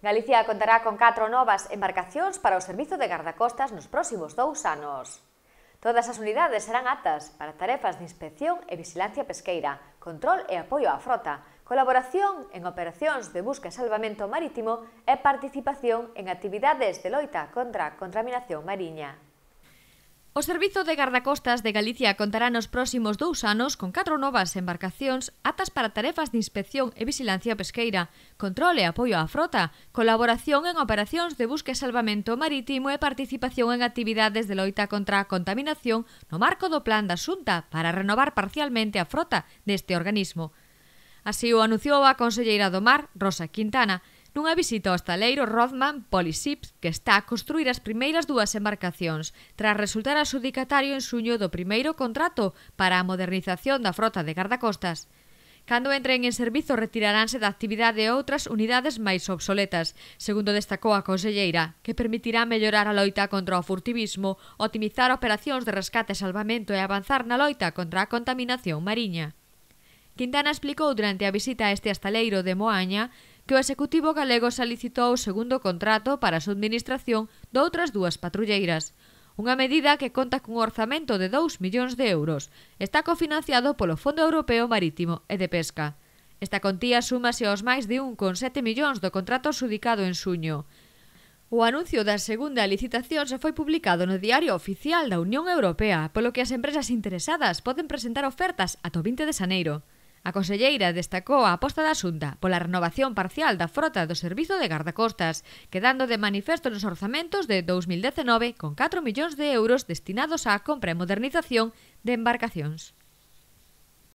Galicia contará con catro novas embarcacións para o servizo de gardacostas nos próximos dous anos. Todas as unidades serán aptas para tarefas de inspección e vigilancia pesqueira, control e apoio á frota, colaboración en operacións de busca e salvamento marítimo e participación en actividades de loita contra a contaminación mariña. O Servizo de Gardacostas de Galicia contará nos próximos dous anos con catro novas embarcacións atas para tarefas de inspección e vigilancia pesqueira, control e apoio á frota, colaboración en operacións de busca e salvamento marítimo e participación en actividades de loita contra a contaminación no marco do Plan da Xunta para renovar parcialmente a frota deste organismo. Así o anunciou a Conselleira do Mar, Rosa Quintana, Nunha visita ao estaleiro Rothman Polyships, que está a construir as primeiras dúas embarcacións, tras resultar adjudicatario en suño do primeiro contrato para a modernización da frota de gardacostas. Cando entren en servizo retiraránse da actividade outras unidades máis obsoletas, segundo destacou a conselleira, que permitirá mellorar a loita contra o furtivismo, optimizar operacións de rescate e salvamento e avanzar na loita contra a contaminación mariña. Quintana explicou durante a visita a este astaleiro de Moaña que o Executivo galego solicitou o segundo contrato para a subministración de outras dúas patrulleiras. Unha medida que conta cun orzamento de 2 millóns de euros. Está cofinanciado polo Fondo Europeo Marítimo e de Pesca. Esta contía súmase aos máis de 1,7 millóns do contrato xudicado en suño. O anuncio da segunda licitación se foi publicado no Diario Oficial da Unión Europea, polo que as empresas interesadas poden presentar ofertas ata o 20 de xaneiro. A conselleira destacou a aposta da Xunta pola renovación parcial da frota do Servizo de Gardacostas, quedando de manifesto nos orzamentos de 2019 con 4 millóns de euros destinados á compra e modernización de embarcacións.